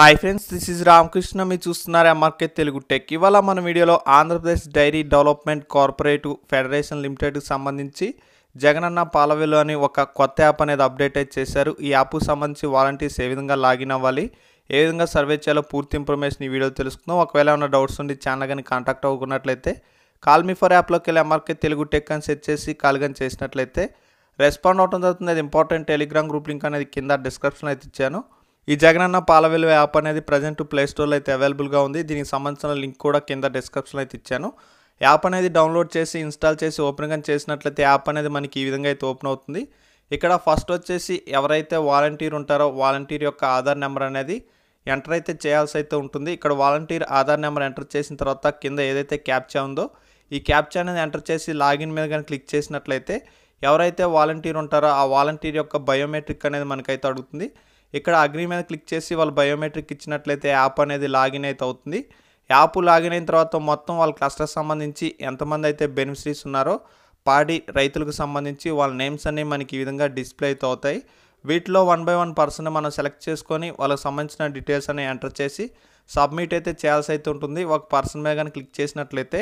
hi friends this is Ramakrishna మీరు చూస్తున్నారు MRK Telugu tech ఇవాళ మన వీడియోలో Andhra Pradesh dairy development cooperative federation లిమిటెడ్కి సంబంధించి జగనన్న పాలవేలు అని ఒక కొత్త యాప్ అనేది అప్డేట్ అయితే చేశారు ఈ యాప్కు సంబంధించి వాలంటీర్స్ ఏ విధంగా లాగిన్ అవ్వాలి ఏ విధంగా సర్వే చేయాలో పూర్తి ఇన్ఫర్మేషన్ ఈ వీడియో తెలుసుకుందాం ఒకవేళ ఉన్న డౌట్స్ ఉండి ఛానల్ కానీ కాంటాక్ట్ అవ్వకున్నట్లయితే కాల్ మీ ఫర్ యాప్లోకి వెళ్ళి ఎంఆర్కే తెలుగు టెక్ అని సెర్చ్ చేసి కాల్ కానీ చేసినట్లయితే రెస్పాండ్ అవటం జరుగుతుంది అది ఇంపార్టెంట్ టెలిగ్రామ్ గ్రూప్ లింక్ అనేది కింద డిస్క్రిప్షన్ అయితే ఇచ్చాను ఈ జగనన్న పాల వెలువ యాప్ అనేది ప్రజెంట్ ప్లేస్టోర్లో అయితే అవైలబుల్గా ఉంది దీనికి సంబంధించిన లింక్ కూడా కింద డిస్క్రిప్షన్లో అయితే ఇచ్చాను యాప్ అనేది డౌన్లోడ్ చేసి ఇన్స్టాల్ చేసి ఓపెన్ కానీ చేసినట్లయితే యాప్ అనేది మనకి ఈ విధంగా అయితే ఓపెన్ అవుతుంది ఇక్కడ ఫస్ట్ వచ్చేసి ఎవరైతే వాలంటీర్ ఉంటారో వాలంటీర్ యొక్క ఆధార్ నెంబర్ అనేది ఎంటర్ అయితే చేయాల్సి అయితే ఉంటుంది ఇక్కడ వాలంటీర్ ఆధార్ నెంబర్ ఎంటర్ చేసిన తర్వాత కింద ఏదైతే క్యాప్చా ఉందో ఈ క్యాప్చా అనేది ఎంటర్ చేసి లాగిన్ మీద కానీ క్లిక్ చేసినట్లయితే ఎవరైతే వాలంటీర్ ఉంటారో ఆ వాలంటీర్ యొక్క బయోమెట్రిక్ అనేది మనకైతే అడుగుతుంది ఇక్కడ అగ్రి మీద క్లిక్ చేసి వాళ్ళు బయోమెట్రిక్ ఇచ్చినట్లయితే యాప్ అనేది లాగిన్ అయితే అవుతుంది యాప్ లాగిన్ అయిన తర్వాత మొత్తం వాళ్ళ క్లస్టర్ సంబంధించి ఎంతమంది అయితే బెనిఫిషరీస్ ఉన్నారో పాడి రైతులకు సంబంధించి వాళ్ళ నేమ్స్ అన్నీ మనకి ఈ విధంగా డిస్ప్లే అయితే అవుతాయి వీటిలో వన్ బై వన్ పర్సన్ మనం సెలెక్ట్ చేసుకొని వాళ్ళకి సంబంధించిన డీటెయిల్స్ అనేవి ఎంటర్ చేసి సబ్మిట్ అయితే చేయాల్సి అయితే ఉంటుంది ఒక పర్సన్ మీద కానీ క్లిక్ చేసినట్లయితే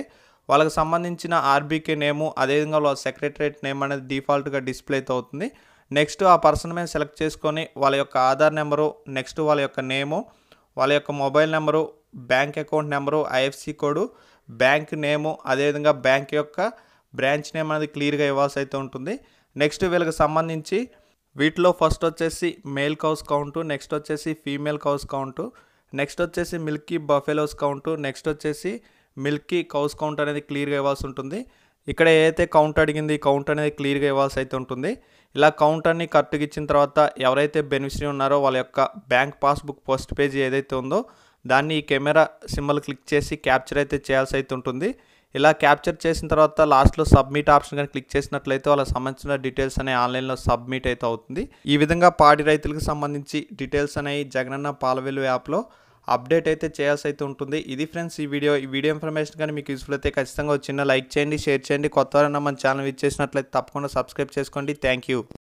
వాళ్ళకి సంబంధించిన ఆర్బీకే నేము అదేవిధంగా వాళ్ళ సెక్రటరేట్ నేమ్ అనేది డిఫాల్ట్గా డిస్ప్లే అయితే అవుతుంది నెక్స్ట్ ఆ పర్సన్ మీద సెలెక్ట్ చేసుకొని వాళ్ళ యొక్క ఆధార్ నెంబరు నెక్స్ట్ వాళ్ళ యొక్క నేము వాళ్ళ యొక్క mobile number bank account number IFSC code bank name అదేవిధంగా బ్యాంక్ యొక్క బ్రాంచ్ నేమ్ అనేది క్లియర్గా ఇవ్వాల్సి అయితే ఉంటుంది నెక్స్ట్ వీళ్ళకి సంబంధించి వీటిలో ఫస్ట్ వచ్చేసి మేల్ కౌస్ కౌంటు నెక్స్ట్ వచ్చేసి ఫీమేల్ కౌస్ కౌంటు నెక్స్ట్ వచ్చేసి మిల్కీ బఫెలోస్ కౌంటు నెక్స్ట్ వచ్చేసి మిల్కీ కౌస్ కౌంట్ అనేది క్లియర్గా ఇవ్వాల్సి ఉంటుంది ఇక్కడ ఏదైతే కౌంట్ అడిగింది కౌంట్ అనేది క్లియర్గా ఇవ్వాల్సి అయితే ఉంటుంది ఇలా కౌంటర్ని కరెక్ట్గా ఇచ్చిన తర్వాత ఎవరైతే బెనిఫిషరీ ఉన్నారో వాళ్ళ యొక్క బ్యాంక్ పాస్బుక్ ఫస్ట్ పేజీ ఏదైతే ఉందో దాన్ని ఈ కెమెరా సింబల్ క్లిక్ చేసి క్యాప్చర్ అయితే చేయాల్సి అయితే ఉంటుంది ఇలా క్యాప్చర్ చేసిన తర్వాత లాస్ట్లో సబ్మిట్ ఆప్షన్ కానీ క్లిక్ చేసినట్లయితే వాళ్ళకి సంబంధించిన డీటెయిల్స్ అనేవి ఆన్లైన్లో సబ్మిట్ అయితే అవుతుంది ఈ విధంగా పాడి రైతులకు సంబంధించి డీటెయిల్స్ అనేవి జగనన్న పాలవెలు యాప్లో అప్డేట్ అయితే చేయాల్సి అయితే ఉంటుంది ఇది ఫ్రెండ్స్ ఈ వీడియో ఈ వీడియో ఇన్ఫర్మేషన్ కానీ మీకు యూస్ఫుల్ అయితే ఖచ్చితంగా చిన్న లైక్ చేయండి షేర్ చేయండి కొత్త మన ఛానల్ ఇచ్చేసినట్లయితే తప్పకుండా సబ్స్క్రైబ్ చేసుకోండి థ్యాంక్ యూ